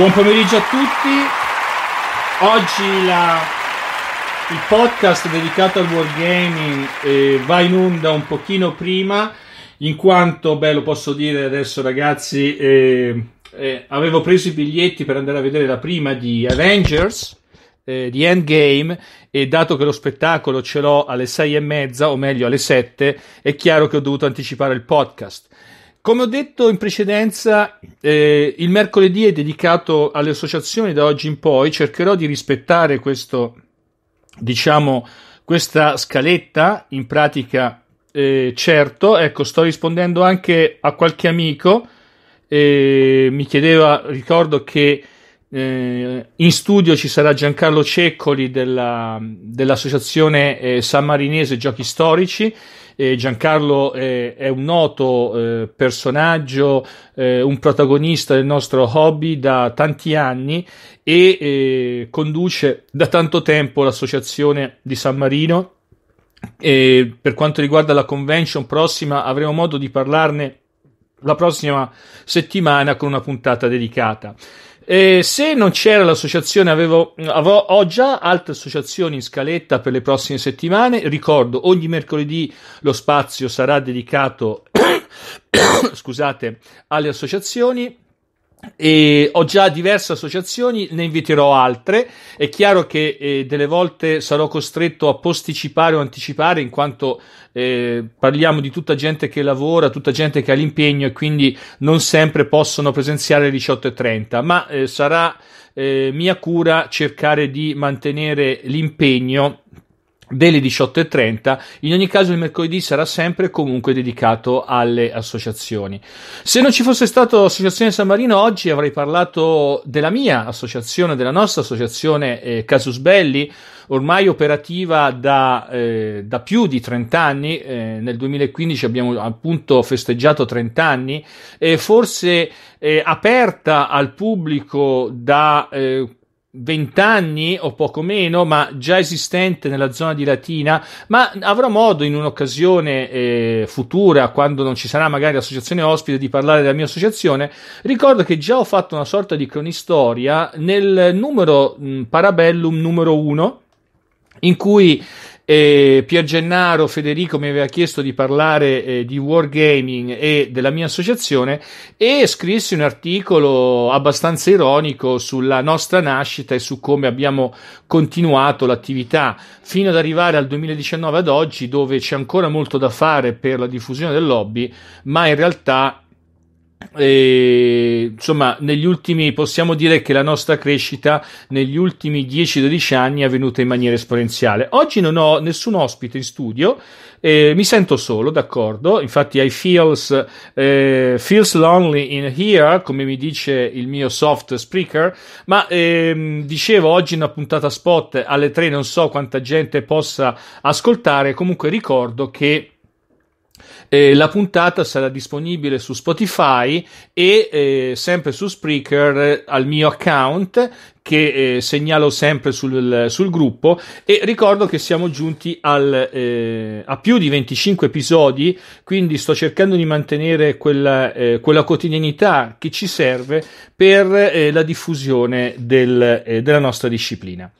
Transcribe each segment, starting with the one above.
Buon pomeriggio a tutti. Oggi la, il podcast dedicato al wargaming eh, va in onda un pochino prima, in quanto, beh, lo posso dire adesso ragazzi, eh, eh, avevo preso i biglietti per andare a vedere la prima di Avengers eh, di Endgame e dato che lo spettacolo ce l'ho alle sei e mezza o meglio alle sette è chiaro che ho dovuto anticipare il podcast come ho detto in precedenza, eh, il mercoledì è dedicato alle associazioni da oggi in poi. Cercherò di rispettare questo, diciamo, questa scaletta. In pratica, eh, certo, ecco, sto rispondendo anche a qualche amico. Eh, mi chiedeva, ricordo che eh, in studio ci sarà Giancarlo Ceccoli della, dell'associazione eh, sammarinese Giochi Storici eh, Giancarlo eh, è un noto eh, personaggio, eh, un protagonista del nostro hobby da tanti anni e eh, conduce da tanto tempo l'associazione di San Marino. E per quanto riguarda la convention prossima avremo modo di parlarne la prossima settimana con una puntata dedicata. E eh, se non c'era l'associazione, avevo, avevo, ho già altre associazioni in scaletta per le prossime settimane. Ricordo, ogni mercoledì lo spazio sarà dedicato scusate, alle associazioni. E ho già diverse associazioni, ne inviterò altre. È chiaro che eh, delle volte sarò costretto a posticipare o anticipare, in quanto eh, parliamo di tutta gente che lavora, tutta gente che ha l'impegno e quindi non sempre possono presenziare alle 18.30. Ma eh, sarà eh, mia cura cercare di mantenere l'impegno delle 18.30. In ogni caso il mercoledì sarà sempre comunque dedicato alle associazioni. Se non ci fosse stato l'associazione San Marino oggi avrei parlato della mia associazione, della nostra associazione eh, Casus Belli, ormai operativa da, eh, da più di 30 anni, eh, nel 2015 abbiamo appunto festeggiato 30 anni, forse eh, aperta al pubblico da eh, vent'anni o poco meno, ma già esistente nella zona di Latina, ma avrò modo in un'occasione eh, futura, quando non ci sarà magari l'associazione ospite, di parlare della mia associazione. Ricordo che già ho fatto una sorta di cronistoria nel numero mh, Parabellum numero 1 in cui e Pier Gennaro Federico mi aveva chiesto di parlare eh, di wargaming e della mia associazione e scrissi un articolo abbastanza ironico sulla nostra nascita e su come abbiamo continuato l'attività fino ad arrivare al 2019 ad oggi dove c'è ancora molto da fare per la diffusione del lobby ma in realtà e, insomma, negli ultimi possiamo dire che la nostra crescita negli ultimi 10-12 anni è avvenuta in maniera esponenziale. Oggi non ho nessun ospite in studio, eh, mi sento solo, d'accordo. Infatti, I feels, eh, feels lonely in here, come mi dice il mio soft speaker. Ma ehm, dicevo oggi una puntata spot alle 3, non so quanta gente possa ascoltare. Comunque, ricordo che eh, la puntata sarà disponibile su Spotify e eh, sempre su Spreaker eh, al mio account che eh, segnalo sempre sul, sul, gruppo e ricordo che siamo giunti al, eh, a più di 25 episodi quindi sto cercando di mantenere quella, eh, quella quotidianità che ci serve per la diffusione del, della nostra disciplina.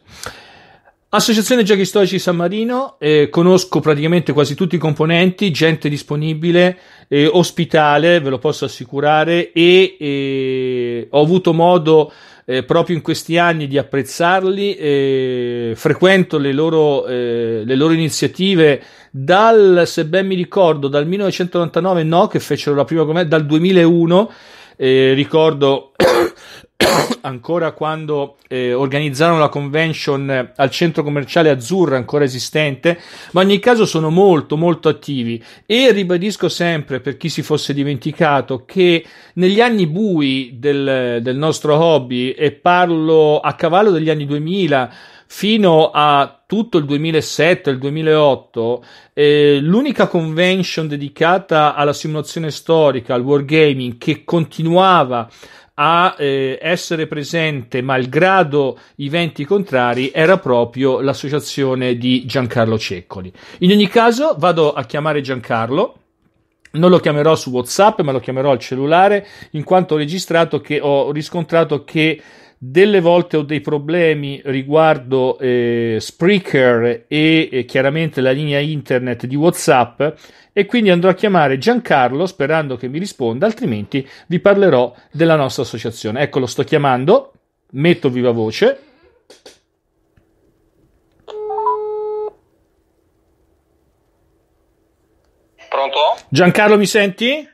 Associazione Giochi Storici di San Marino, eh, conosco praticamente quasi tutti i componenti, gente disponibile, eh, ospitale, ve lo posso assicurare, e eh, ho avuto modo eh, proprio in questi anni di apprezzarli, eh, frequento le loro, eh, le loro iniziative dal, se ben mi ricordo, dal 1999, no, che fecero la prima commedia, dal 2001 eh, ricordo ancora quando eh, organizzarono la convention eh, al centro commerciale Azzurra, ancora esistente, ma in ogni caso sono molto molto attivi e ribadisco sempre per chi si fosse dimenticato che negli anni bui del, del nostro hobby e parlo a cavallo degli anni 2000 fino a tutto il 2007 e il 2008 eh, l'unica convention dedicata alla simulazione storica, al wargaming, che continuava a eh, essere presente malgrado i venti contrari era proprio l'associazione di Giancarlo Ceccoli. In ogni caso vado a chiamare Giancarlo. Non lo chiamerò su WhatsApp, ma lo chiamerò al cellulare, in quanto ho registrato che ho riscontrato che delle volte ho dei problemi riguardo eh, Spreaker e eh, chiaramente la linea internet di WhatsApp e quindi andrò a chiamare Giancarlo sperando che mi risponda, altrimenti vi parlerò della nostra associazione. Ecco, lo sto chiamando, metto viva voce. Pronto? Giancarlo, mi senti?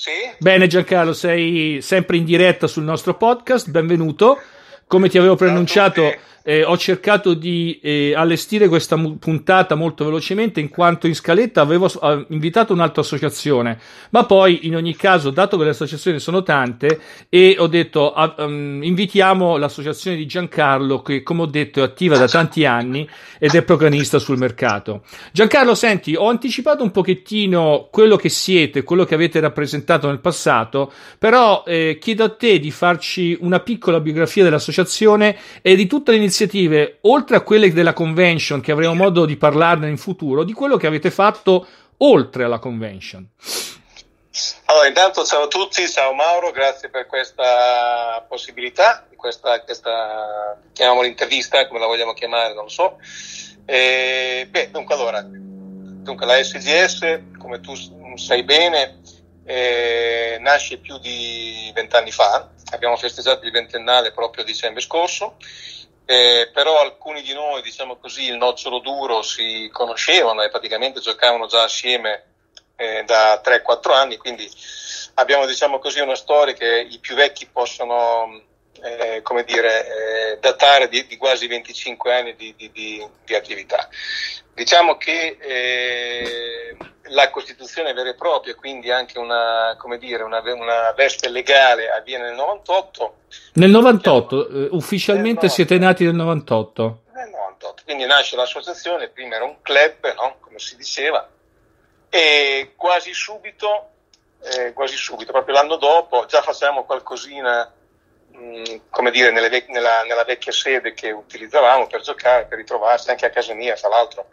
Sì? Bene Giancarlo, sei sempre in diretta sul nostro podcast, benvenuto. Come ti avevo preannunciato, eh, ho cercato di eh, allestire questa mu- puntata molto velocemente in quanto in scaletta avevo eh, invitato un'altra associazione, ma poi in ogni caso, dato che le associazioni sono tante, e ho detto um, invitiamo l'associazione di Giancarlo che come ho detto è attiva da tanti anni ed è programmista sul mercato. Giancarlo, senti, ho anticipato un pochettino quello che siete, quello che avete rappresentato nel passato, però eh, chiedo a te di farci una piccola biografia dell'associazione e di tutta l'iniziativa iniziative, oltre a quelle della convention, che avremo modo di parlarne in futuro, di quello che avete fatto oltre alla convention. Allora, intanto ciao a tutti, ciao Mauro, grazie per questa possibilità, questa, questa chiamiamola intervista, come la vogliamo chiamare, non lo so. E, beh, dunque, allora, dunque la SGS, come tu sai bene, eh, nasce più di vent'anni fa, abbiamo festeggiato il ventennale proprio dicembre scorso eh, però alcuni di noi, diciamo così, il nocciolo duro si conoscevano e praticamente giocavano già assieme eh, da 3-4 anni, quindi abbiamo diciamo così una storia che i più vecchi possono eh, come dire, eh, datare di, di, quasi 25 anni di, di, di attività. Diciamo che eh, la Costituzione vera e propria, quindi anche una, dire, una, una veste legale, avviene nel 98. Nel 98, diciamo, eh, ufficialmente nel siete nati nel 98? Nel 98, quindi nasce l'associazione, prima era un club, no? come si diceva, e quasi subito, eh, quasi subito, proprio l'anno dopo, già facciamo qualcosina come dire, vec- nella, nella, vecchia sede che utilizzavamo per giocare, per ritrovarsi, anche a casa mia, tra l'altro.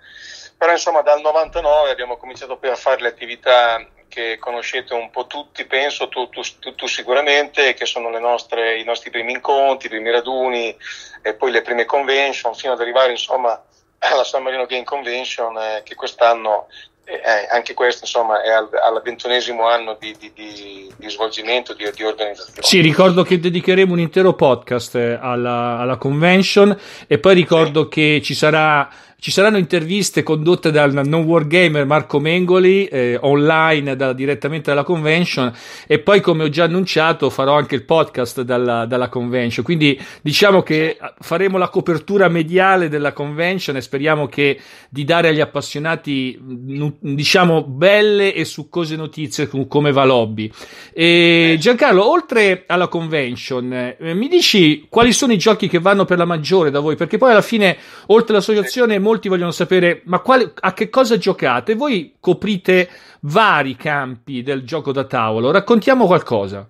Però insomma dal 99 abbiamo cominciato poi a fare le attività che conoscete un po' tutti, penso, tu, tu, tu, tu sicuramente, che sono nostre, i nostri primi incontri, i primi raduni e poi le prime convention, fino ad arrivare insomma alla San Marino Game Convention eh, che quest'anno eh, eh, anche questo insomma è al, al ventunesimo anno di, di, di, di svolgimento, di, organizzazione. Sì, ricordo che dedicheremo un intero podcast eh, alla, alla convention e poi ricordo sì. che ci sarà ci saranno interviste condotte dal non war gamer Marco Mengoli eh, online da, direttamente dalla convention e poi come ho già annunciato farò anche il podcast dalla, dalla convention. Quindi diciamo che faremo la copertura mediale della convention e speriamo che di dare agli appassionati diciamo belle e succose notizie come va lobby. E Giancarlo, oltre alla convention, eh, mi dici quali sono i giochi che vanno per la maggiore da voi? Perché poi alla fine oltre all'associazione molto molti vogliono sapere ma quale, a che cosa giocate. Voi coprite vari campi del gioco da tavolo, raccontiamo qualcosa.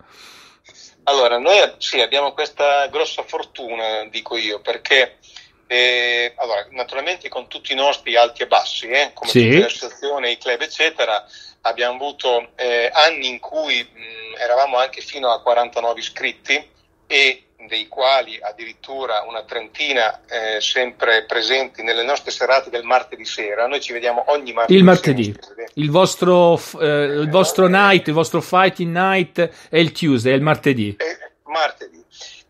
Allora, noi sì, abbiamo questa grossa fortuna, dico io, perché eh, allora, naturalmente con tutti i nostri alti e bassi, eh, come sì. tutte le associazioni, i club, eccetera, abbiamo avuto eh, anni in cui mh, mm, eravamo anche fino a 49 iscritti e dei quali addirittura una trentina eh, sempre presenti nelle nostre serate del martedì sera. Noi ci vediamo ogni martedì. Il martedì, il vostro, eh, il vostro night, il vostro fighting night è il Tuesday, è il martedì. Eh, martedì.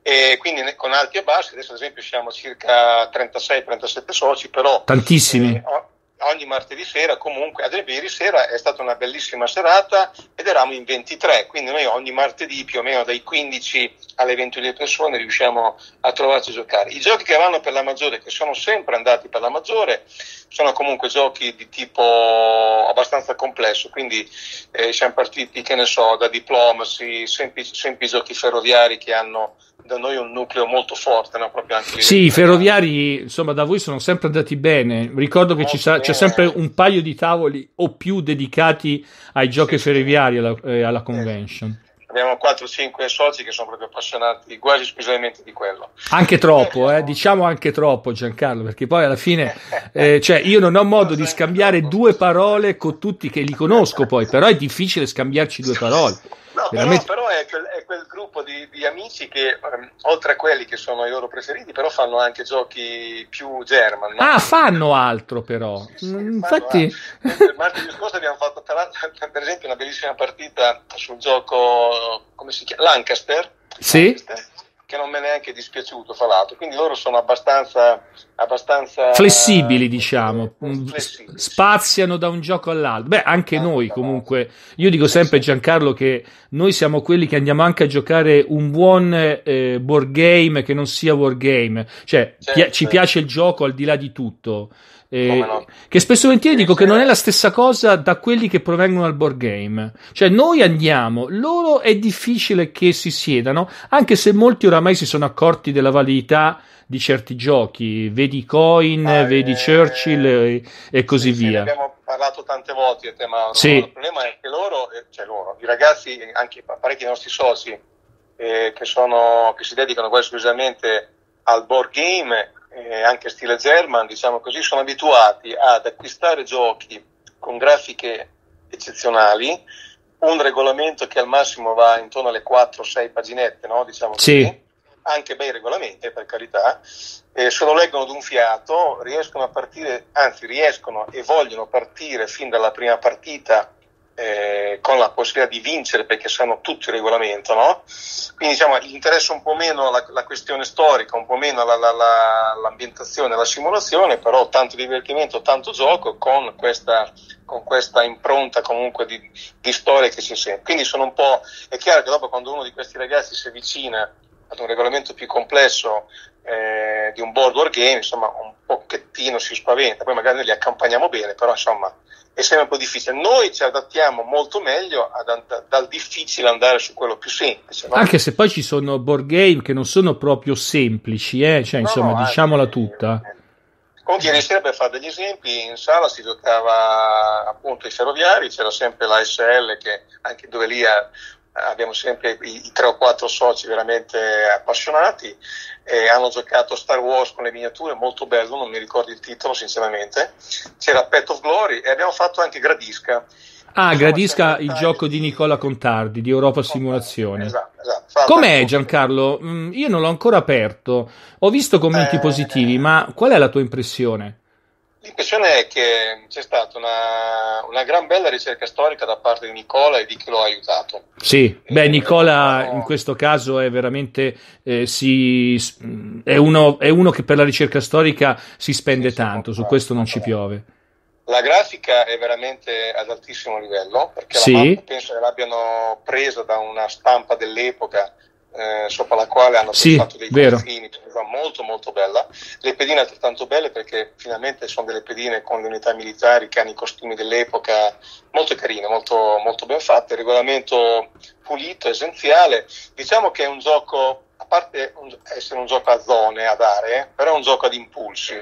E quindi con alti e bassi, adesso ad esempio siamo circa 36-37 soci, però... Tantissimi. Oh, ogni martedì sera, comunque, ad esempio ieri sera è stata una bellissima serata ed eravamo in 23, quindi noi ogni martedì più o meno dai 15 alle 22 persone riusciamo a trovarci a giocare. I giochi che vanno per la maggiore, che sono sempre andati per la maggiore, sono comunque giochi di tipo abbastanza complesso, quindi eh, siamo partiti, che ne so, da diplomacy, semplici, semplici giochi ferroviari che hanno da noi un nucleo molto forte, no? proprio anche Sì, i ferroviari, insomma, da voi sono sempre andati bene. Ricordo che ci sa- c'è sempre un paio di tavoli o più dedicati ai giochi sì, ferroviari alla, eh, alla convention. Eh. Abbiamo 4-5 soci che sono proprio appassionati quasi esclusivamente di quello. Anche troppo, eh, eh diciamo anche troppo Giancarlo, perché poi alla fine eh, cioè, io non ho modo di scambiare due parole con tutti che li conosco poi, però è difficile scambiarci due parole. No, veramente... però, però è, quel, è, quel, gruppo di, di amici che, um, oltre a quelli che sono i loro preferiti, però fanno anche giochi più German. No? Ah, fanno altro però. Sì, sì, mm, Infatti... martedì scorso abbiamo fatto, per esempio, una bellissima partita sul gioco, come si chiama? Lancaster. Sì. Lancaster che non mi è neanche dispiaciuto, fra l'altro. Quindi loro sono abbastanza, abbastanza flessibili, diciamo, eh, mm, flessibili, spaziano sì. da un gioco all'altro. Beh, anche ah, noi comunque. Io dico sempre, Giancarlo, che noi siamo quelli che andiamo anche a giocare un buon eh, board game che non sia game. cioè certo. pi- ci piace il gioco al di là di tutto. Eh, no? Che spesso volentieri dico che non è la stessa cosa da quelli che provengono al board game. Cioè, noi andiamo, loro è difficile che si siedano, anche se molti oramai si sono accorti della validità di certi giochi. Vedi Coin, ah, vedi eh, Churchill eh, e così sì, via. Ne abbiamo parlato tante volte tema. Sì. Il problema è che loro, eh, cioè loro, i ragazzi, anche parecchi dei nostri soci, eh, che, sono, che si dedicano quasi esclusivamente al board game, eh, anche stile German, diciamo così, sono abituati ad acquistare giochi con grafiche eccezionali, un regolamento che al massimo va intorno alle 4-6 paginette, no? diciamo così. Sì. Anche bei regolamenti, per carità, eh, se lo leggono d'un fiato, riescono a partire, anzi riescono e vogliono partire fin dalla prima partita eh, con la possibilità di vincere perché sanno tutto il regolamento, no? Quindi diciamo interessa un po' meno la, la questione storica, un po' meno la, la, l'ambientazione, la simulazione, però tanto divertimento, tanto gioco con questa, con questa impronta comunque di, di storia che ci sempre. Quindi sono un po', è chiaro che dopo quando uno di questi ragazzi si avvicina ad un regolamento più complesso eh, di un board war game, insomma un pochettino si spaventa, poi magari noi li accompagniamo bene, però insomma è sempre un po' difficile. Noi ci adattiamo molto meglio ad, dal difficile andare su quello più semplice. No? Anche se poi ci sono board game che non sono proprio semplici, eh? cioè, no, insomma, no, diciamola anche, tutta. Comunque, ieri sera per fare degli esempi, in sala si giocava appunto ai ferroviari, c'era sempre la SL che anche dove lì eh, abbiamo sempre i, i, tre o quattro soci veramente appassionati, eh, hanno giocato Star Wars con le miniature, molto bello, non mi ricordo il titolo sinceramente, c'era Pet of Glory e abbiamo fatto anche Gradisca. Ah, Gradisca il gioco di Nicola Contardi di Europa Simulazione. Esatto, esatto. Com'è Giancarlo? Mm, io non l'ho ancora aperto, ho visto commenti eh, positivi, ma qual è la tua impressione? L'impressione è che c'è stata una, una, gran bella ricerca storica da parte di Nicola e di chi lo ha aiutato. Sì, beh, Nicola in questo caso è veramente eh, si, è, uno, è, uno, che per la ricerca storica si spende sì, tanto, su questo non ci piove. La grafica è veramente ad altissimo livello, perché sì. la mappa penso che l'abbiano presa da una stampa dell'epoca eh, sopra la quale hanno sì, fatto dei vero. confini, molto molto bella, le pedine altrettanto belle perché finalmente sono delle pedine con le unità militari che hanno i costumi dell'epoca, molto carine, molto, molto ben fatte, regolamento pulito, essenziale, diciamo che è un gioco, a parte essere un gioco a zone, ad aree, però è un gioco ad impulsi,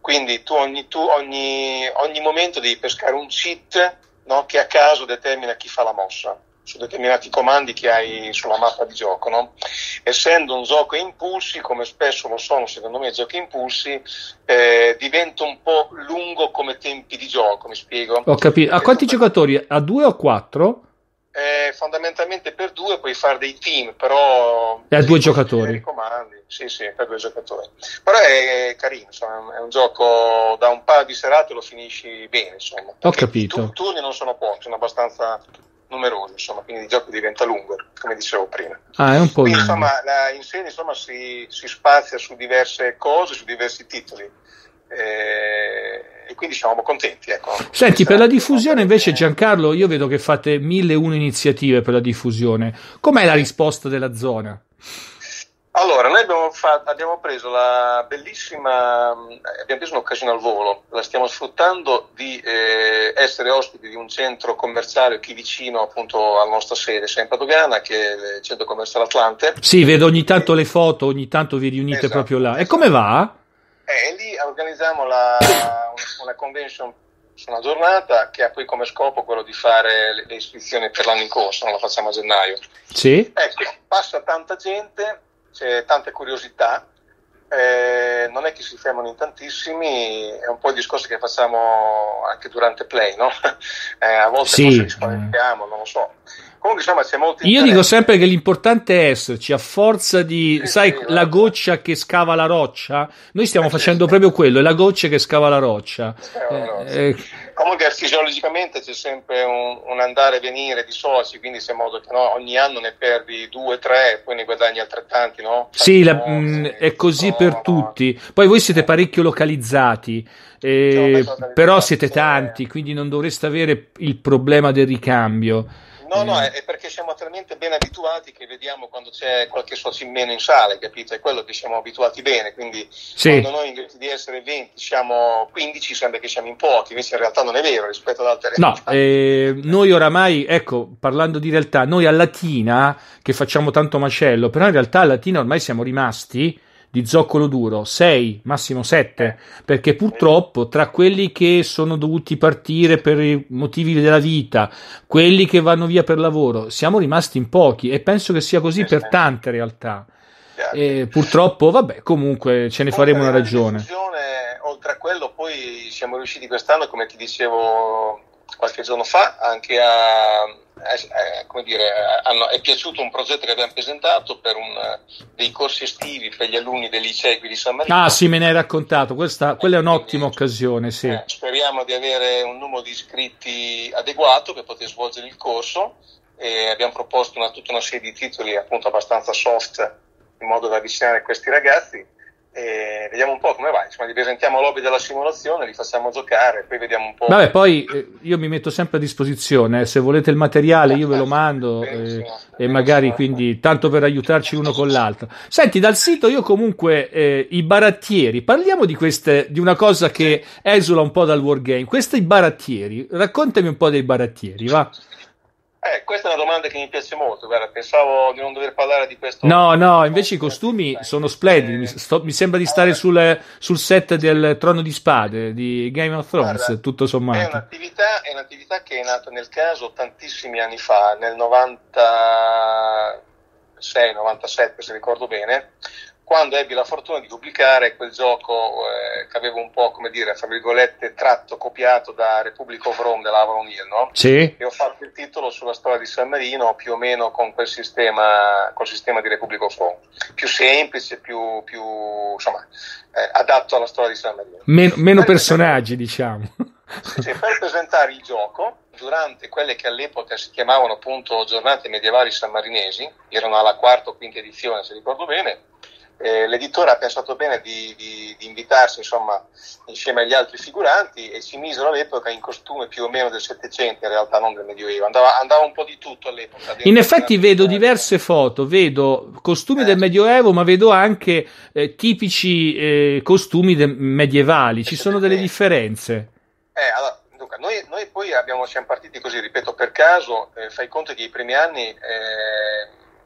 quindi tu ogni, tu ogni, ogni momento devi pescare un cheat no, che a caso determina chi fa la mossa su determinati comandi che hai sulla mappa di gioco. No? Essendo un gioco a impulsi, come spesso lo sono secondo me giochi a impulsi, eh, diventa un po' lungo come tempi di gioco, mi spiego. Ho capito. A quanti giocatori? A due o quattro? Eh, fondamentalmente per due puoi fare dei team, però... E a due giocatori. Comandi. Sì, sì, per due giocatori. Però è carino, insomma, è un gioco da un paio di serate lo finisci bene, insomma. Ho capito. I turni non sono pochi, sono abbastanza numerosi, insomma, quindi il gioco diventa lungo, come dicevo prima. Ah, è un po' quindi, insomma, la, in serie insomma, si, si, spazia su diverse cose, su diversi titoli. Eh, e quindi siamo contenti. Ecco. Senti, per la diffusione invece Giancarlo, io vedo che fate mille e uno iniziative per la diffusione. Com'è la risposta della zona? Allora, noi abbiamo, fatto, abbiamo preso la bellissima, eh, abbiamo preso un'occasione al volo, la stiamo sfruttando di eh, essere ospiti di un centro commerciale qui vicino appunto alla nostra sede, sempre a Dogana, che è eh, il centro commerciale Atlante. Sì, vedo ogni tanto le foto, ogni tanto vi riunite esatto, proprio là. Esatto. E come va? Eh, lì organizziamo la, una convention su una giornata che ha poi come scopo quello di fare le, le iscrizioni per l'anno in corso, non la facciamo a gennaio. Sì. Ecco, passa tanta gente c'è tante curiosità, eh, non è che si fermano in tantissimi, è un po' il discorso che facciamo anche durante play, no? eh, a volte sì. forse ci spaventiamo, non lo so. Comunque, insomma, c'è molto Io dico sempre che l'importante è esserci, a forza di, sì, sai, sì, la goccia che scava la roccia, noi stiamo eh, facendo proprio quello, è la goccia che scava la roccia. Eh, eh, eh comunque fisiologicamente c'è sempre un, un, andare e venire di soci, quindi se modo che no, ogni anno ne perdi due, tre poi ne guadagni altrettanti, no? Sì, la, mh, mm, è così no, per no, tutti. Poi voi siete parecchio localizzati, eh, però siete tanti, quindi non dovreste avere il problema del ricambio. No, no, eh. è, perché siamo talmente ben abituati che vediamo quando c'è qualche socio in meno in sale, capito? È quello che siamo abituati bene, quindi sì. quando noi invece di essere 20 siamo 15 sembra che siamo in pochi, invece in realtà non è vero rispetto ad altre realtà. No, eh, noi oramai, ecco, parlando di realtà, noi a Latina, che facciamo tanto macello, però in realtà a Latina ormai siamo rimasti di zoccolo duro, 6, massimo 7, perché purtroppo tra quelli che sono dovuti partire per motivi della vita, quelli che vanno via per lavoro, siamo rimasti in pochi e penso che sia così per tante realtà. Certo. E purtroppo, vabbè, comunque ce ne faremo una ragione. Oltre a quello, poi siamo riusciti quest'anno, come ti dicevo qualche giorno fa, anche a eh, eh, come dire, eh, hanno, è piaciuto un progetto che abbiamo presentato per un, eh, dei corsi estivi per gli alunni dei licei qui di San Marino. Ah, sì, me ne hai raccontato. Questa, quella è un'ottima occasione. Sì. Eh, speriamo di avere un numero di iscritti adeguato per poter svolgere il corso. E abbiamo proposto una, tutta una serie di titoli appunto abbastanza soft in modo da avvicinare questi ragazzi e vediamo un po' come va. Insomma, li presentiamo l'hobby della simulazione, li facciamo giocare, poi vediamo un po'. Vabbè, poi eh, io mi metto sempre a disposizione. Eh, se volete il materiale, io ve lo mando benissimo, eh, benissimo. e magari quindi tanto per aiutarci uno con l'altro. Senti, dal sito io comunque eh, i barattieri, parliamo di, queste, di una cosa che esula un po' dal wargame. Questi barattieri, raccontami un po' dei barattieri, va. Eh, questa è una domanda che mi piace molto, guarda, pensavo di non dover parlare di questo. No, no, invece i costumi sono splendidi, mi, sto, mi sembra di stare eh. sul, sul, set del Trono di Spade di Game of Thrones, guarda, tutto sommato. È un'attività, è un'attività, che è nata nel caso tantissimi anni fa, nel 96-97 se ricordo bene, quando ebbi la fortuna di pubblicare quel gioco eh, che avevo un po', come dire, fra virgolette, tratto, copiato da Republic of Rome dell'Avon Hill, no? Sì. E ho fatto il titolo sulla storia di San Marino, più o meno con quel sistema, col sistema di Republic of Rome. Più semplice, più, più insomma, eh, adatto alla storia di San Marino. meno, meno per personaggi, diciamo. Cioè, per presentare il gioco, durante quelle che all'epoca si chiamavano appunto giornate medievali sanmarinesi, erano alla quarta o quinta edizione, se ricordo bene, eh, l'editore ha pensato bene di, di, di invitarsi insomma, insieme agli altri figuranti e si misero all'epoca in costume più o meno del Settecento, in realtà non del Medioevo, andava, andava un po' di tutto all'epoca. In effetti vedo diverse foto, vedo costumi eh. del Medioevo, ma vedo anche eh, tipici eh, costumi de- medievali, ci sono delle eh. differenze. Eh, allora, dunque, noi, noi, poi abbiamo, siamo partiti così, ripeto, per caso, fai conto che i primi anni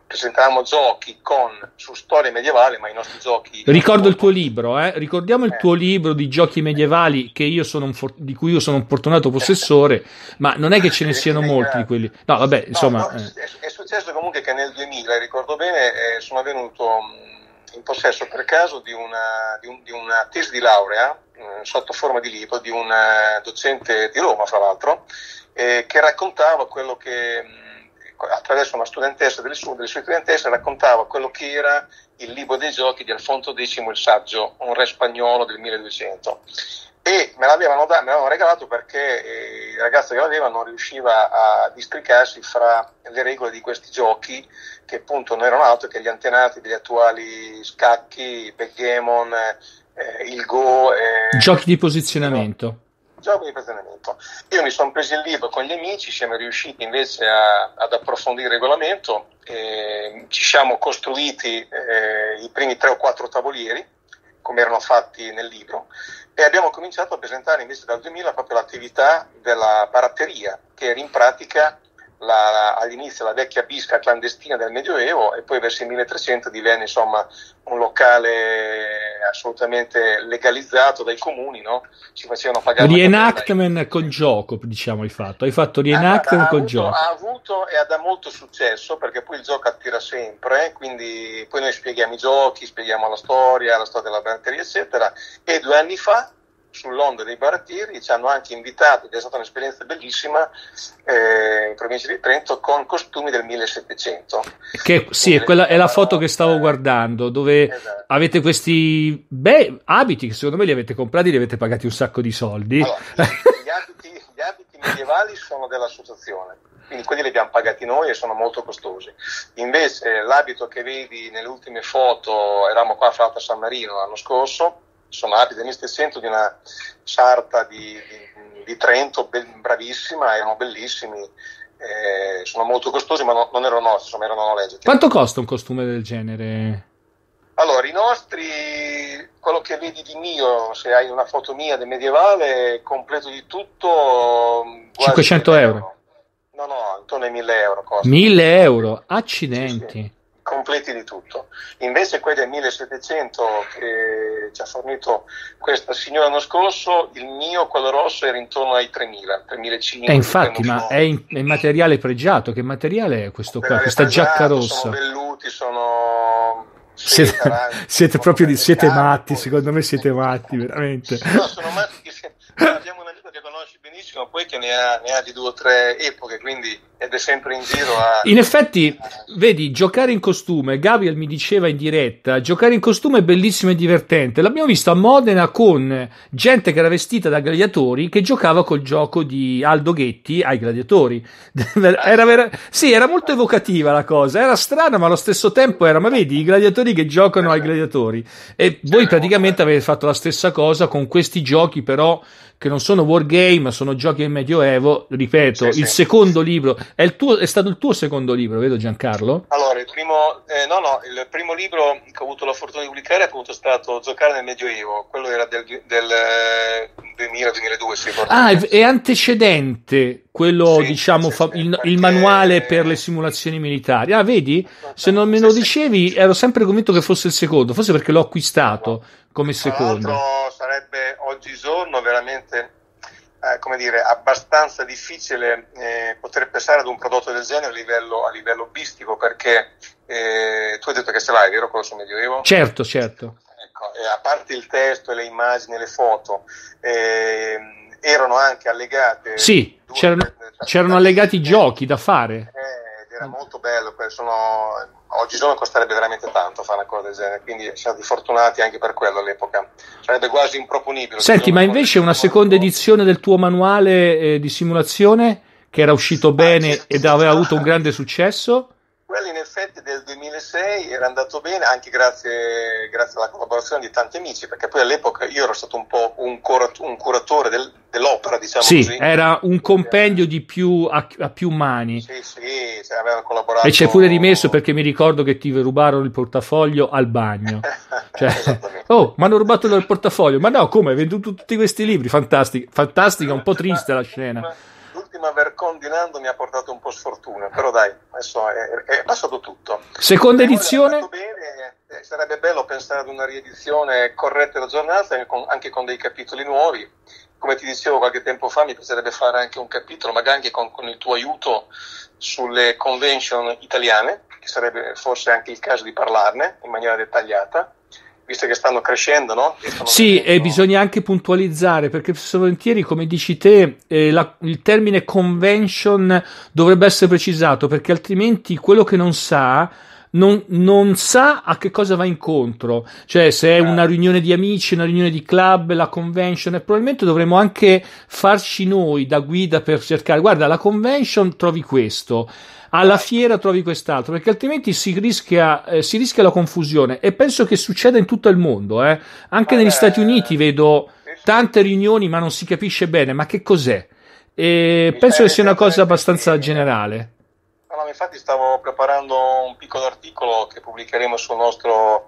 presentavamo giochi con, su storia medievale, ma i nostri giochi... Ricordo il tuo libro, eh? ricordiamo il eh. tuo libro di giochi medievali for- di cui io sono un fortunato possessore, ma non è che ce ne siano molti di eh. quelli. No, vabbè, insomma... No, no, eh. è successo comunque che nel 2000, eh, ricordo bene, eh, sono venuto mm, in possesso per caso di una, di un, di una tesi di laurea mm, sotto forma di libro di un docente di Roma, fra l'altro, che raccontava quello che mm, attraverso una studentessa delle sue, delle sue studentesse raccontava quello che era il libro dei giochi di Alfonso X, il saggio, un re spagnolo del 1200. E me l'avevano, da, me l'avevano regalato perché eh, il ragazzo che l'aveva non riusciva a districarsi fra le regole di questi giochi che appunto non erano altro che gli antenati degli attuali scacchi, backgammon, eh, il go. Eh, giochi di posizionamento. No gioco di presentamento. Io mi sono preso il libro con gli amici, siamo riusciti invece a, ad approfondire il regolamento, ehm, ci siamo costruiti eh, i primi tre o quattro tavolieri, come erano fatti nel libro, e abbiamo cominciato a presentare invece dal 2000 proprio l'attività della baratteria, che era in pratica la, all'inizio la vecchia bisca clandestina del Medioevo e poi verso il 1300 divenne insomma, un locale assolutamente legalizzato dai comuni, no? ci facevano pagare... Rienactment dai... con gioco, diciamo hai fatto, hai fatto ah, reenactment con avuto, gioco. Ha avuto e ha da molto successo perché poi il gioco attira sempre, quindi poi noi spieghiamo i giochi, spieghiamo la storia, la storia della batteria eccetera e due anni fa sull'onda dei baratieri ci hanno anche invitato, che è stata un'esperienza bellissima, eh, in provincia di Trento, con costumi del 1700. Che, sì, è, quella, è, la foto che stavo guardando, dove esatto. avete questi bei abiti che secondo me li avete comprati, li avete pagati un sacco di soldi. Allora, gli, abiti, gli abiti medievali sono dell'associazione quindi quelli li abbiamo pagati noi e sono molto costosi. Invece eh, l'abito che vedi nelle ultime foto, eravamo qua a l'altro a San Marino l'anno scorso, insomma, abita negli stessi di una sarta di, di, di Trento ben, bravissima, erano bellissimi, eh, sono molto costosi, ma no, non erano nostri, insomma, erano noleggiati. Quanto costa un costume del genere? Allora, i nostri, quello che vedi di mio, se hai una foto mia del medievale, completo di tutto... 500 mm, euro. euro. No, no, intorno ai 1000 euro costa. 1000 euro, accidenti. Sì, sì completi di tutto. Invece quei del 1700 che ci ha fornito questa signora l'anno scorso, il mio, quello rosso, era intorno ai 3000, 3500. E eh, infatti, ma è, in, è materiale pregiato, che materiale è questo qua, questa pregiato, giacca rossa? Sono velluti, sono... Siete, siete, siete proprio di, siete campo, matti, secondo me siete matti, veramente. No, sono matti, abbiamo una gente che conosci benissimo, poi che ne ha, ne ha di due o tre epoche, quindi ed è sempre in giro a... In effetti, vedi, giocare in costume, Gabriel mi diceva in diretta, giocare in costume è bellissimo e divertente. L'abbiamo visto a Modena con gente che era vestita da gladiatori che giocava col gioco di Aldo Ghetti ai gladiatori. era vera... Sì, era molto evocativa la cosa, era strana ma allo stesso tempo era, ma vedi, i gladiatori che giocano ai gladiatori. E voi praticamente avete fatto la stessa cosa con questi giochi però che non sono wargame, sono giochi del Medioevo. Ripeto, sì, il sì. secondo libro è, tuo, è, stato il tuo secondo libro, vedo Giancarlo? Allora, il primo, eh, no, no, il primo libro che ho avuto la fortuna di pubblicare è appunto stato Giocare nel Medioevo, quello era del, del 2000-2002, eh, se ricordo. Ah, è, è antecedente quello, sì, diciamo, fa, il, perché... il, manuale per le simulazioni militari. Ah, vedi, se non me lo dicevi, ero sempre convinto che fosse il secondo, forse perché l'ho acquistato come secondo. sarebbe oggigiorno veramente eh, come dire, abbastanza difficile eh, poter pensare ad un prodotto del genere a livello, a livello bistico, perché eh, tu hai detto che ce l'hai, vero, Corso Medioevo? Certo, certo. Ecco, a parte il testo, le immagini, le foto, ehm, erano anche allegate... Sì, due, c'erano, c'erano allegati i giochi da fare. Eh, era molto bello, sono, oggigiorno costerebbe veramente tanto fare una cosa del genere, quindi siamo fortunati anche per quello all'epoca, sarebbe quasi improponibile. Senti, ma invece una seconda molto... edizione del tuo manuale eh, di simulazione, che era uscito bene ah, ed aveva avuto un grande successo? quello in effetti del 2006 era andato bene anche grazie, grazie, alla collaborazione di tanti amici, perché poi all'epoca io ero stato un po' un, curat- un curatore del, dell'opera, diciamo sì, così. era un compendio di più, a, a più mani. Sì, sì, cioè aveva collaborato. E c'è pure rimesso perché mi ricordo che ti rubarono il portafoglio al bagno. cioè, oh, mi hanno rubato il portafoglio, ma no, come? Hai venduto tutti questi libri? Fantastico, fantastica, un po' triste la scena l'ultima Vercon di Nando mi ha portato un po' sfortuna, però dai, adesso è, è passato tutto. Seconda edizione? Bene, eh, sarebbe bello pensare ad una riedizione corretta e aggiornata, eh, anche con dei capitoli nuovi. Come ti dicevo qualche tempo fa, mi piacerebbe fare anche un capitolo, magari anche con, con il tuo aiuto, sulle convention italiane, che sarebbe forse anche il caso di parlarne in maniera dettagliata visto che stanno crescendo, no? Stanno sì, crescendo. e bisogna anche puntualizzare, perché volentieri, come dici te, eh, la, il termine convention dovrebbe essere precisato, perché altrimenti quello che non sa non, non, sa a che cosa va incontro, cioè se è una eh. riunione di amici, una riunione di club, la convention, e probabilmente dovremmo anche farci noi da guida per cercare, guarda, alla convention trovi questo, alla certo. fiera trovi quest'altro, perché altrimenti si rischia, eh, si rischia la confusione e penso che succeda in tutto il mondo, eh. anche negli Stati Uniti vedo tante riunioni ma non si capisce bene, ma che cos'è? E penso che sia una cosa abbastanza generale infatti stavo preparando un piccolo articolo che pubblicheremo sul nostro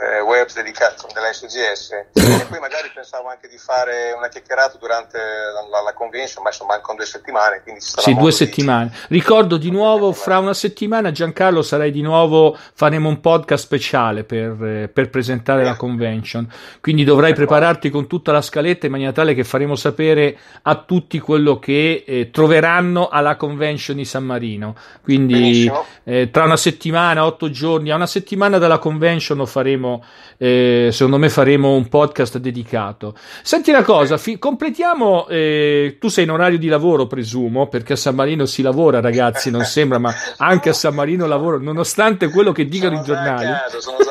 eh, web dedicato della SGS e poi magari pensavo anche di fare una chiacchierata durante la, la, la convention, ma insomma mancano due settimane. Quindi sì, due settimane. Di... Ricordo di nuovo, fra una settimana Giancarlo sarai di nuovo, faremo un podcast speciale per, eh, per presentare eh. la convention, quindi dovrai prepararti con tutta la scaletta in maniera tale che faremo sapere a tutti quello che eh, troveranno alla convention di San Marino. Quindi eh, tra una settimana, otto giorni, a una settimana dalla convention lo faremo eh, secondo me faremo un podcast dedicato. Senti una cosa, fi- completiamo, eh, tu sei in orario di lavoro presumo, perché a San Marino si lavora ragazzi, non sembra, ma anche a San Marino lavoro, nonostante quello che dicano sono i giornali. Casa, sono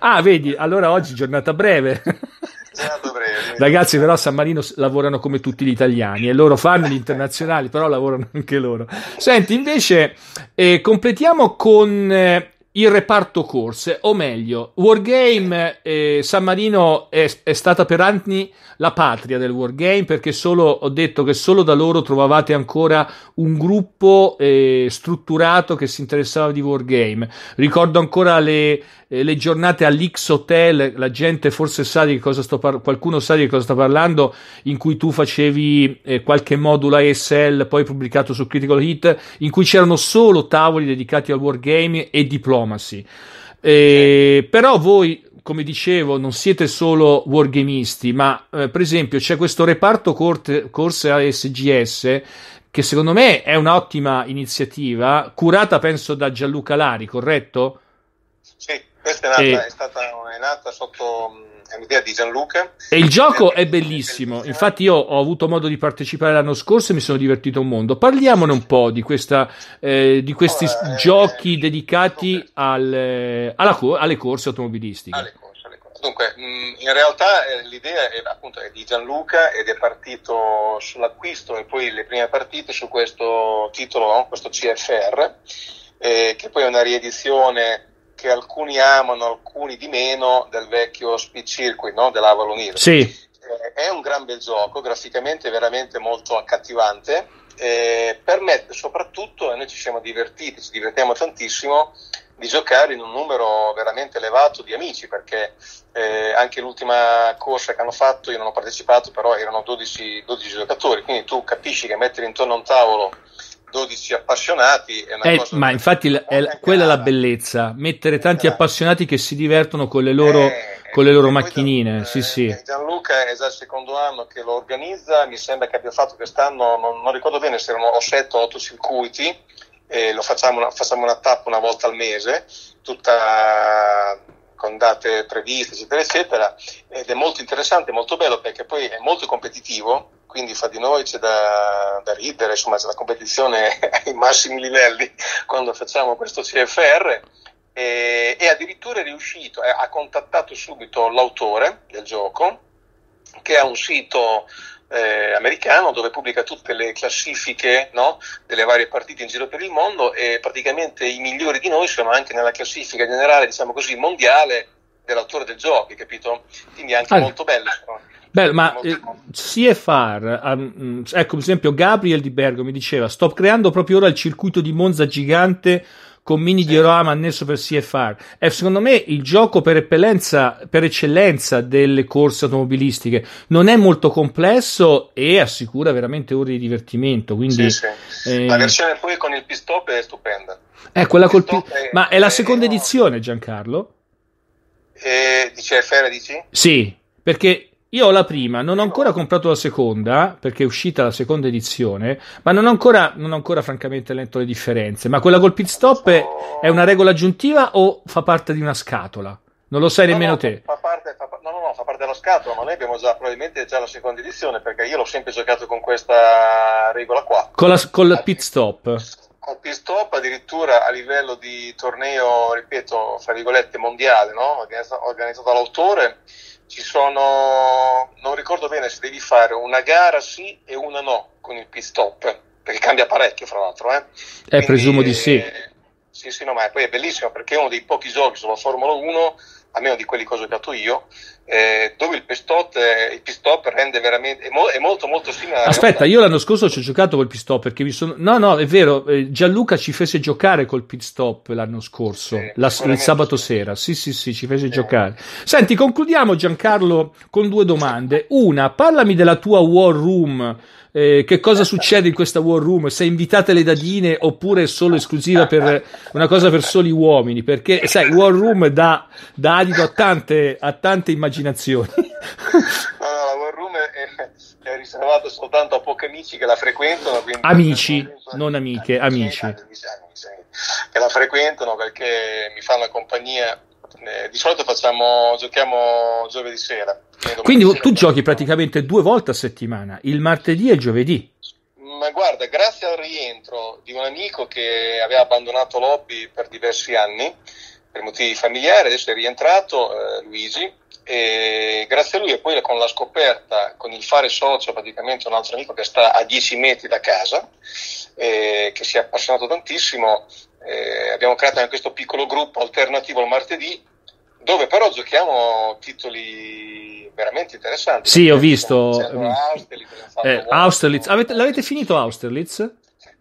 ah, vedi, allora oggi giornata breve. Ragazzi, però a San Marino lavorano come tutti gli italiani e loro fanno gli internazionali, però lavorano anche loro. Senti, invece, eh, completiamo con eh, il reparto corse, o meglio, Wargame eh, San Marino è, è, stata per anni la patria del Wargame perché solo, ho detto che solo da loro trovavate ancora un gruppo eh, strutturato che si interessava di Wargame. Ricordo ancora le, eh, le giornate all'X Hotel, la gente forse sa di cosa sto parlando, qualcuno sa di cosa sto parlando, in cui tu facevi eh, qualche modulo ASL poi pubblicato su Critical Hit, in cui c'erano solo tavoli dedicati al wargame e diplomacy. Eh, okay. Certo. Però voi come dicevo, non siete solo wargamisti, ma eh, per esempio c'è questo reparto corte, corse ASGS che secondo me è un'ottima iniziativa, curata penso da Gianluca Lari, corretto? Sì. Questa è, nata, e... è stata, è nata sotto l'idea di Gianluca. E il gioco è bellissimo. Infatti, io ho avuto modo di partecipare l'anno scorso e mi sono divertito un mondo. Parliamone un po' di, questa, eh, di questi oh, giochi eh, dedicati al, eh, alla, alle corse automobilistiche. Alle corse, alle corse. Dunque, in realtà eh, l'idea è, appunto, è di Gianluca ed è partito sull'acquisto e poi le prime partite su questo titolo, questo CFR, che poi è una riedizione che alcuni amano, alcuni di meno, del vecchio Speed Circuit, no? dell'Avalon Hill. Sì. Eh, è un gran bel gioco, graficamente veramente molto accattivante, eh, permette soprattutto, e noi ci siamo divertiti, ci divertiamo tantissimo, di giocare in un numero veramente elevato di amici, perché eh, anche l'ultima corsa che hanno fatto, io non ho partecipato, però erano 12, 12 giocatori, quindi tu capisci che mettere intorno a un tavolo 12 appassionati è una eh, cosa ma infatti la, è quella è la bellezza mettere tanti esatto. appassionati che si divertono con le loro, eh, con le loro macchinine da, eh, sì, sì. Eh, Gianluca è già il secondo anno che lo organizza mi sembra che abbia fatto quest'anno non, non ricordo bene se erano 7 o 8 circuiti lo facciamo facciamo una tappa una volta al mese tutta con date previste eccetera eccetera ed è molto interessante molto bello perché poi è molto competitivo quindi fra di noi c'è da, da ridere, insomma c'è la competizione ai massimi livelli quando facciamo questo CFR e, e addirittura è riuscito, eh, ha contattato subito l'autore del gioco che ha un sito eh, americano dove pubblica tutte le classifiche no, delle varie partite in giro per il mondo e praticamente i migliori di noi sono anche nella classifica generale, diciamo così, mondiale dell'autore del gioco, hai capito? Quindi è anche ah. molto bello. Beh, ma eh, CFR, um, mm, ecco, per esempio, Gabriel di Bergo mi diceva: Sto creando proprio ora il circuito di Monza gigante con mini sì. diorama annesso per CFR. È secondo me il gioco per eccellenza, per eccellenza delle corse automobilistiche. Non è molto complesso e assicura veramente ore di divertimento. Quindi, sì, sì. Eh... La versione poi con il pistop è stupenda. Eh, quella col pi... è... Ma è la seconda eh, edizione, Giancarlo? Eh, di CFR dici? Sì, perché io ho la prima, non ho ancora comprato la seconda, perché è uscita la seconda edizione, ma non ho ancora, non ho ancora francamente letto le differenze. Ma quella col pit stop è, è una regola aggiuntiva o fa parte di una scatola? Non lo sai no, nemmeno no, te. Fa parte, fa, no, no, no, fa parte della scatola, ma noi abbiamo già probabilmente già la seconda edizione, perché io l'ho sempre giocato con questa regola qua. Con, la, con pit stop. Con pit stop addirittura a livello di torneo, ripeto, fra virgolette, mondiale, no? organizzato, organizzato dall'autore ci sono, non ricordo bene se devi fare una gara sì e una no con il pit stop, perché cambia parecchio fra l'altro. Eh, eh Quindi, presumo di sì. sì, sì, no, ma poi è bellissimo perché è uno dei pochi giochi sulla Formula 1, almeno di quelli che ho giocato io, eh, dove il pit, stop, eh, il pit rende veramente è, mo- è molto molto simile aspetta io l'anno scorso ci ho giocato col pit stop perché mi sono no no è vero eh, Gianluca ci fece giocare col pit stop l'anno scorso sì, la, il sabato sì. sera sì sì sì ci fece sì. giocare senti concludiamo Giancarlo con due domande una parlami della tua war room eh, che cosa succede in questa war room? Se invitate le dadine oppure è solo esclusiva per una cosa per soli uomini? Perché sai, war room dà, dà adito a tante, a tante immaginazioni immaginazioni. No, no, la War Room è, è riservata soltanto a pochi amici che la frequentano. Amici, non, non amiche, amici. amici. Che la frequentano perché mi fanno compagnia eh, di solito facciamo, giochiamo giovedì sera. Quindi sera tu giochi praticamente due volte a settimana, il martedì e il giovedì. Ma guarda, grazie al rientro di un amico che aveva abbandonato l'hobby per diversi anni, per motivi familiari, adesso è rientrato eh, Luigi, e grazie a lui e poi con la scoperta, con il fare socio praticamente un altro amico che sta a 10 metri da casa, eh, che si è appassionato tantissimo, eh, abbiamo creato anche questo piccolo gruppo alternativo al martedì, dove però giochiamo titoli veramente interessanti. Sì, ho visto. Austerlitz, eh, Austerlitz. Avete, l'avete finito Austerlitz?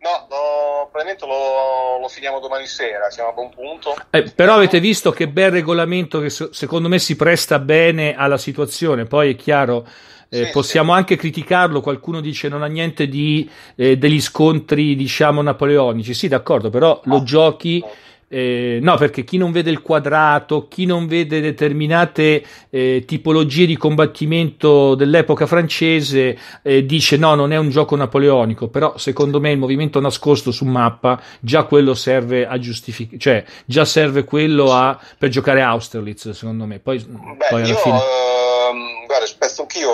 No, no probabilmente lo, lo, finiamo domani sera, siamo a buon punto. Eh, però avete visto che bel regolamento che secondo me si presta bene alla situazione, poi è chiaro... Eh, sì, possiamo sì. anche criticarlo, qualcuno dice non ha niente di, eh, degli scontri diciamo napoleonici, sì d'accordo, però no, lo giochi no eh, no, perché chi non vede il quadrato, chi non vede determinate eh, tipologie di combattimento dell'epoca francese, eh, dice no, non è un gioco napoleonico, però secondo me il movimento nascosto su mappa già quello serve a giustificare, cioè già serve quello a, per giocare Austerlitz, secondo me. Poi, Beh, poi alla io, fine... Ehm, guarda, spesso anch'io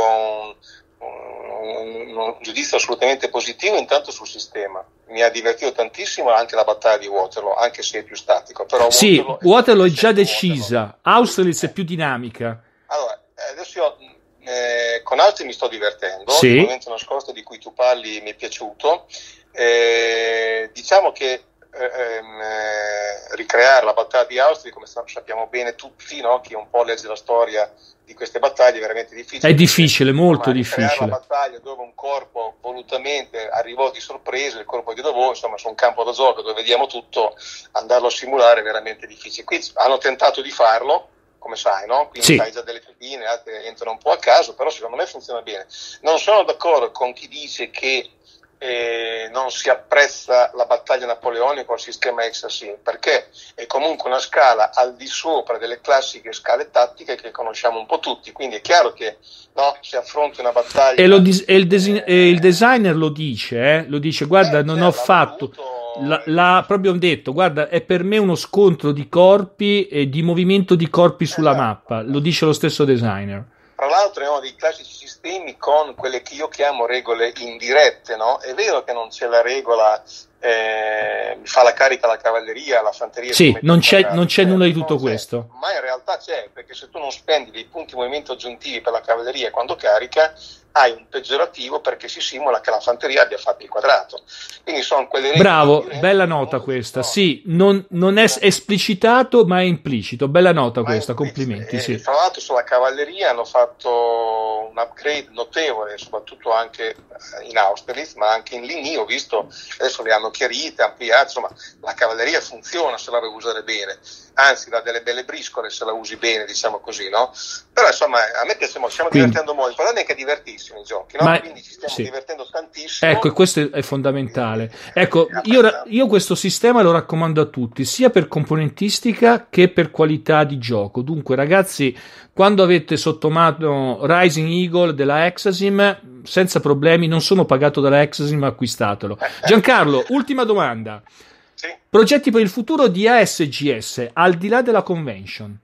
un giudizio assolutamente positivo intanto sul sistema. Mi ha divertito tantissimo anche la battaglia di Waterloo, anche se è più statico. Però sì, Waterloo, Waterloo è già decisa, Austerlitz è più dinamica. Allora, eh, adesso io eh, con altri mi sto divertendo, sì. sicuramente l'anno scorso di cui tu parli mi è piaciuto. Eh, diciamo che eh, Ehm, eh, ricreare la battaglia di Austria, come sappiamo bene tutti, no? chi un po' legge la storia di queste battaglie è veramente difficile. È difficile, molto difficile. Una battaglia dove un corpo volutamente arrivò di sorpresa, il corpo di Davò, insomma, su un campo da gioco dove vediamo tutto, andarlo a simulare è veramente difficile. Qui hanno tentato di farlo, come sai, no? Quindi sì. hai già delle pedine, altre entrano un po' a caso, però secondo me funziona bene. Non sono d'accordo con chi dice che eh, non si apprezza la battaglia napoleonica o il sistema Exasin, perché è comunque una scala al di sopra delle classiche scale tattiche che conosciamo un po' tutti, quindi è chiaro che no, si affronta una battaglia... E, dis- e, il, desi- e il, designer lo dice, eh? lo dice guarda eh, non certo, ho fatto... Avuto... La, la, proprio detto, guarda, è per me uno scontro di corpi e di movimento di corpi sulla esatto. mappa, lo dice lo stesso designer. Tra l'altro è uno dei classici esprimi con quelle che io chiamo regole indirette, no? È vero che non c'è la regola eh, fa la carica la cavalleria, la fanteria. Sì, non c'è, non eh, c'è, nulla di tutto questo. Ma in realtà c'è, perché se tu non spendi dei punti movimento aggiuntivi per la cavalleria quando carica, hai un peggiorativo perché si simula che la fanteria abbia fatto il quadrato. Quindi sono quelle Bravo, bella nota questa. No. Sì, non, non, è esplicitato, ma è implicito. Bella nota ma questa, complimenti. Eh, sì. Tra l'altro sulla cavalleria hanno fatto un upgrade notevole, soprattutto anche eh, in Austerlitz, ma anche in Ligny ho visto, adesso le hanno chiarite, ampliate, insomma, la cavalleria funziona se la vuoi usare bene. Anzi, dà delle belle briscole se la usi bene, diciamo così, no? Però insomma, a me piace molto, stiamo Quindi. divertendo molto, è che divertissimo tantissimo i giochi, no? Ma... quindi ci stiamo sì. divertendo tantissimo. Ecco, e questo è fondamentale. Ecco, io, io, questo sistema lo raccomando a tutti, sia per componentistica che per qualità di gioco. Dunque, ragazzi, quando avete sotto mano Rising Eagle della Exasim, senza problemi, non sono pagato dalla Exasim, acquistatelo. Giancarlo, ultima domanda. Sì. Progetti per il futuro di ASGS, al di là della convention.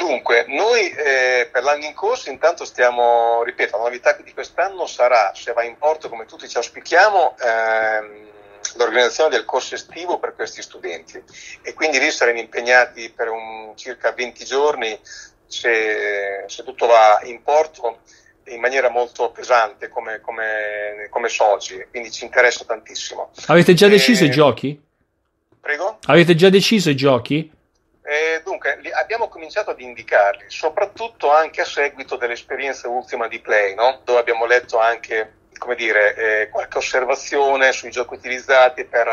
Dunque, noi eh, per l'anno in corso intanto stiamo, ripeto, la novità di quest'anno sarà, se va in porto come tutti ci auspichiamo, ehm, l'organizzazione del corso estivo per questi studenti e quindi lì saremo impegnati per un, circa 20 giorni, se, se, tutto va in porto, in maniera molto pesante come, come, come soci, quindi ci interessa tantissimo. Avete già deciso e... i eh, giochi? Prego? Avete già deciso i giochi? Eh, dunque, abbiamo cominciato ad indicarli, soprattutto anche a seguito dell'esperienza ultima di Play, no? dove abbiamo letto anche come dire, eh, qualche osservazione sui giochi utilizzati per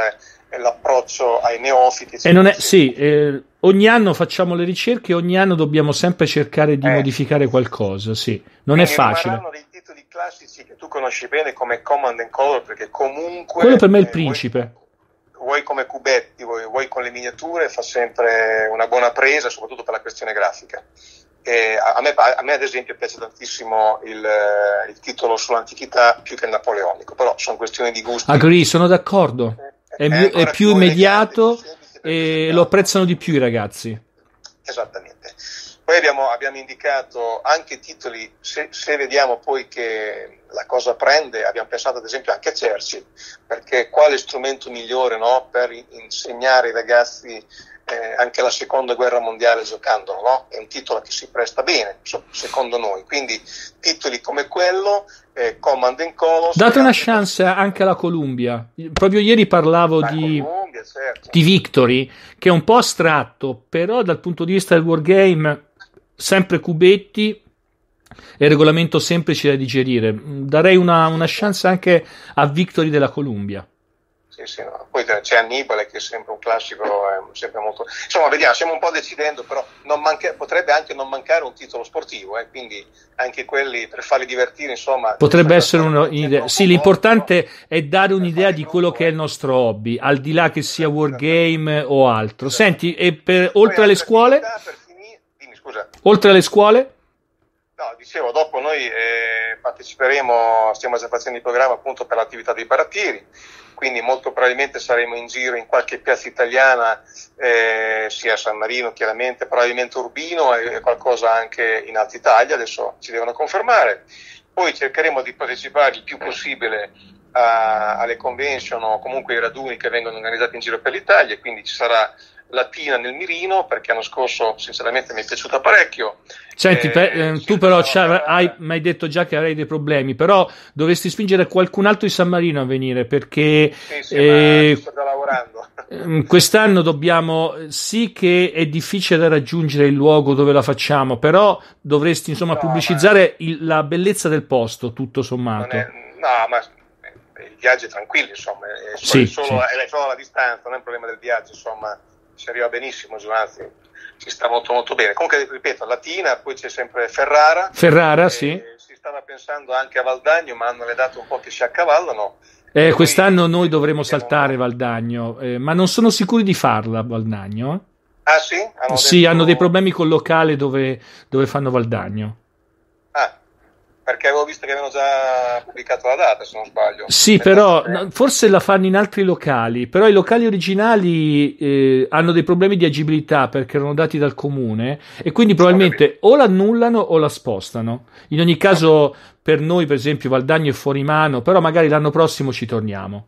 eh, l'approccio ai neofiti. È, sì, eh, ogni anno facciamo le ricerche, ogni anno dobbiamo sempre cercare di eh. modificare qualcosa, sì, non Quindi è facile. dei titoli classici che tu conosci bene come Command and Color, perché comunque... Quello per me è il eh, principe vuoi come cubetti, vuoi, vuoi, con le miniature, fa sempre una buona presa, soprattutto per la questione grafica. A, a, me, a, me, ad esempio piace tantissimo il, eh, il, titolo sull'antichità più che il napoleonico, però sono questioni di gusto. Agri, ah, sono d'accordo, eh, è, è, eh, è, più, più immediato e lo apprezzano di più i ragazzi. Esattamente. Poi abbiamo, abbiamo indicato anche titoli, se, se vediamo poi che la cosa prende, abbiamo pensato ad esempio anche a Cerci, perché quale strumento migliore no, per insegnare ai ragazzi eh, anche la seconda guerra mondiale giocandolo, no? è un titolo che si presta bene, secondo noi, quindi titoli come quello, eh, Command and Colors. Date una chance anche alla Columbia, proprio ieri parlavo di, Columbia, certo. di Victory, che è un po' astratto, però dal punto di vista del wargame, sempre cubetti, è regolamento semplice da digerire. Darei una, una chance anche a Victory della Columbia. Sì, sì, no. Poi c'è Annibale che è sempre un classico, eh, sempre molto... Insomma, vediamo, stiamo un po' decidendo, però manca... potrebbe anche non mancare un titolo sportivo, eh, quindi anche quelli per farli divertire, insomma... Potrebbe essere un'idea. Sì, l'importante è dare un'idea di quello che è il nostro hobby, al di là che sia esatto. wargame o altro. Senti, e per, oltre alle scuole... Per Dimmi, scusa. Oltre alle scuole? No, dicevo, dopo noi eh, parteciperemo, stiamo già facendo il programma appunto per l'attività dei barattieri, quindi molto probabilmente saremo in giro in qualche piazza italiana, eh, sia San Marino chiaramente, probabilmente Urbino e qualcosa anche in Alta Italia, adesso ci devono confermare. Poi cercheremo di partecipare il più possibile a, alle convention o comunque ai raduni che vengono organizzati in giro per l'Italia, quindi ci sarà Latina nel mirino perché l'anno scorso sinceramente mi è piaciuta parecchio. Senti, eh, per, eh, tu però Char, eh. hai, mi hai detto già che avrei dei problemi, però dovresti spingere qualcun altro di San Marino a venire perché... Sì, sì, eh, sto già lavorando. Ehm, quest'anno dobbiamo, sì che è difficile raggiungere il luogo dove la facciamo, però dovresti insomma no, pubblicizzare ma... il, la bellezza del posto, tutto sommato. È, no, ma eh, il viaggio è tranquillo, insomma, è, sì, solo, sì. è solo la distanza, non è un problema del viaggio, insomma ci arriva benissimo giù, anzi ci sta molto molto bene. Comunque ripeto, Latina, poi c'è sempre Ferrara. Ferrara, sì. Si stava pensando anche a Valdagno, ma hanno le date un po' che si accavallano. Eh, quest'anno noi dovremo saltare Valdagno, eh, ma non sono sicuri di farla Valdagno. Ah sì? Hanno sì, detto... hanno dei problemi col locale dove, dove fanno Valdagno perché avevo visto che avevano già pubblicato la data, se non sbaglio. Sì, però no, forse la fanno in altri locali, però i locali originali eh, hanno dei problemi di agibilità perché erano dati dal comune e quindi probabilmente o l'annullano o la spostano. In ogni caso, per noi, per esempio, Valdagno è fuori mano, però magari l'anno prossimo ci torniamo.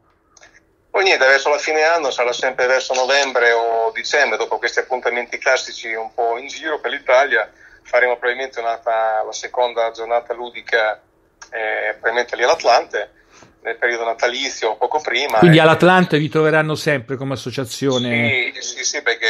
Poi niente, verso la fine anno sarà sempre verso novembre o dicembre, dopo questi appuntamenti classici un po' in giro per l'Italia faremo probabilmente un'altra, la seconda giornata ludica eh, probabilmente lì all'Atlante nel periodo natalizio o poco prima. Quindi eh. all'Atlante vi troveranno sempre come associazione? Sì, sì, sì perché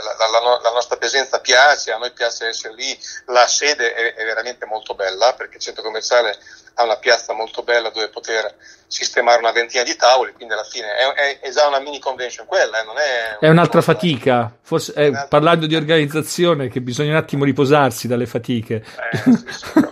la, la, la, nostra presenza piace, a noi piace essere lì, la sede è, è, veramente molto bella perché il centro commerciale ha una piazza molto bella dove poter sistemare una ventina di tavoli, quindi alla fine è, è, è già una mini convention quella, eh, non è... Un un'altra cosa, fatica, forse eh, un'altra... parlando di organizzazione che bisogna un attimo riposarsi dalle fatiche. Eh, sì, sì,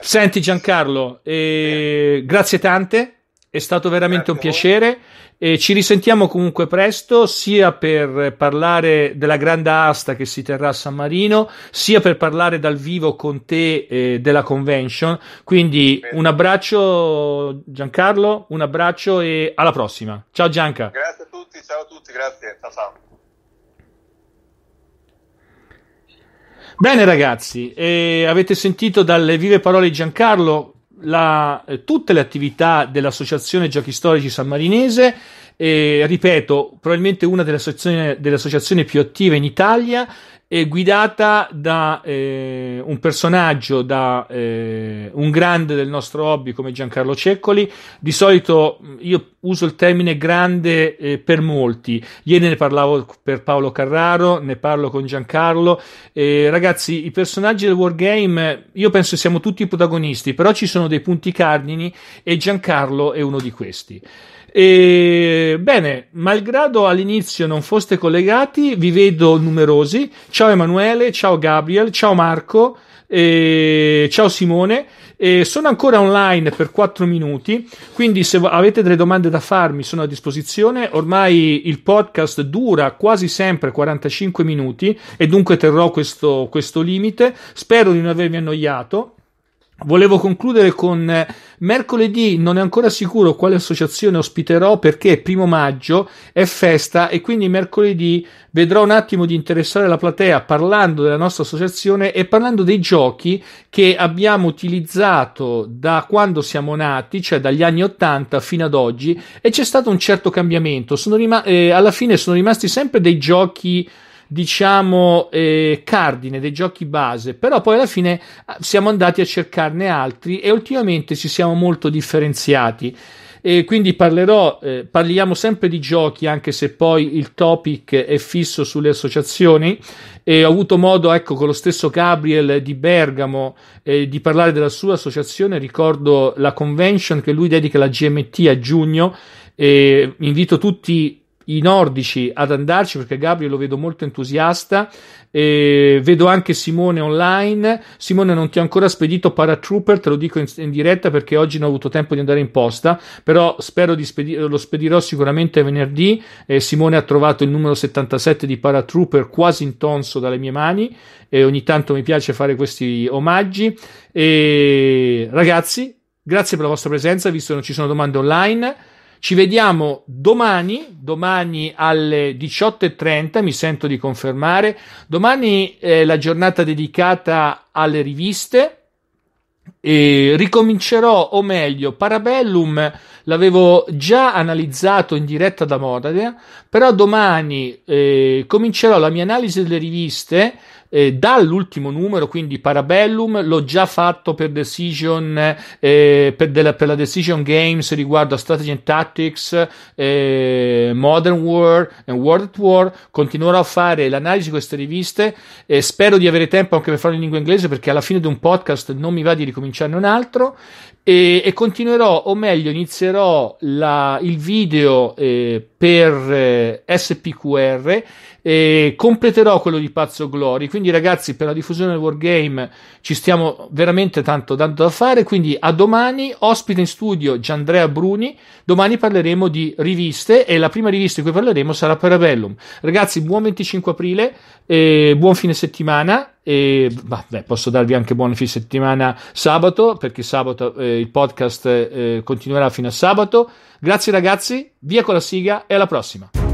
Senti Giancarlo, eh, grazie tante, è stato veramente grazie un piacere. E ci risentiamo comunque presto, sia per parlare della grande asta che si terrà a San Marino, sia per parlare dal vivo con te eh, della convention. Quindi un abbraccio Giancarlo, un abbraccio e alla prossima. Ciao Gianca. Grazie a tutti, ciao a tutti, grazie. Ciao ciao. Bene ragazzi, eh, avete sentito dalle vive parole di Giancarlo la, eh, tutte le attività dell'Associazione Giochi Storici Sammarinese. E, eh, ripeto, probabilmente una delle associazioni, delle associazioni più attive in Italia è guidata da eh, un personaggio, da eh, un grande del nostro hobby come Giancarlo Ceccoli. Di solito mm, io uso il termine grande eh, per molti. Ieri ne parlavo per Paolo Carraro, ne parlo con Giancarlo. ragazzi, i personaggi del Wargame, io penso siamo tutti protagonisti, però ci sono dei punti cardini e Giancarlo è uno di questi. E, bene, malgrado all'inizio non foste collegati, vi vedo numerosi. Ciao Emanuele, ciao Gabriel, ciao Marco, eh, ciao Simone. E sono ancora online per 4 minuti, quindi se avete delle domande da farmi sono a disposizione. Ormai il podcast dura quasi sempre 45 minuti e dunque terrò questo, questo limite. Spero di non avervi annoiato. Volevo concludere con eh, mercoledì, non è ancora sicuro quale associazione ospiterò perché primo maggio è festa e quindi mercoledì vedrò un attimo di interessare la platea parlando della nostra associazione e parlando dei giochi che abbiamo utilizzato da quando siamo nati, cioè dagli anni 80 fino ad oggi e c'è stato un certo cambiamento. Rima- eh, alla fine sono rimasti sempre dei giochi diciamo, eh, cardine, dei giochi base, però poi alla fine ah, siamo andati a cercarne altri e ultimamente ci siamo molto differenziati. E quindi parlerò, eh, parliamo sempre di giochi, anche se poi il topic è fisso sulle associazioni. E ho avuto modo, ecco, con lo stesso Gabriel di Bergamo eh, di parlare della sua associazione. Ricordo la convention che lui dedica alla GMT a giugno. E invito tutti i nordici ad andarci perché Gabriel lo vedo molto entusiasta. E vedo anche Simone online. Simone, non ti ho ancora spedito Paratrooper, te lo dico in, in diretta perché oggi non ho avuto tempo di andare in posta. Però spero di spedirlo, lo spedirò sicuramente venerdì. E Simone ha trovato il numero 77 di Paratrooper quasi intonso dalle mie mani. E ogni tanto mi piace fare questi omaggi. E ragazzi, grazie per la vostra presenza, visto che non ci sono domande online. Ci vediamo domani, domani alle 18.30, mi sento di confermare. Domani è la giornata dedicata alle riviste. E ricomincerò, o meglio, Parabellum l'avevo già analizzato in diretta da Modena, però domani eh, comincerò la mia analisi delle riviste eh, dall'ultimo numero, quindi Parabellum, l'ho già fatto per, decision, eh, per, della, per la Decision Games riguardo a Strategy and Tactics, eh, Modern War e World at War. Continuerò a fare l'analisi di queste riviste. spero di avere tempo anche per farlo in lingua inglese perché alla fine di un podcast non mi va di ricominciarne un altro. E, e, continuerò, o meglio, inizierò la, il video eh, per eh, SPQR e completerò quello di Pazzo Glory. Quindi, ragazzi, per la diffusione del Wargame ci stiamo veramente tanto, tanto da fare. Quindi, a domani, ospite in studio Giandrea Bruni. Domani parleremo di riviste e la prima rivista di cui parleremo sarà Parabellum. Ragazzi, buon 25 aprile, eh, buon fine settimana e vabbè, posso darvi anche buon fine settimana sabato perché sabato eh, il podcast eh, continuerà fino a sabato grazie ragazzi via con la siga e alla prossima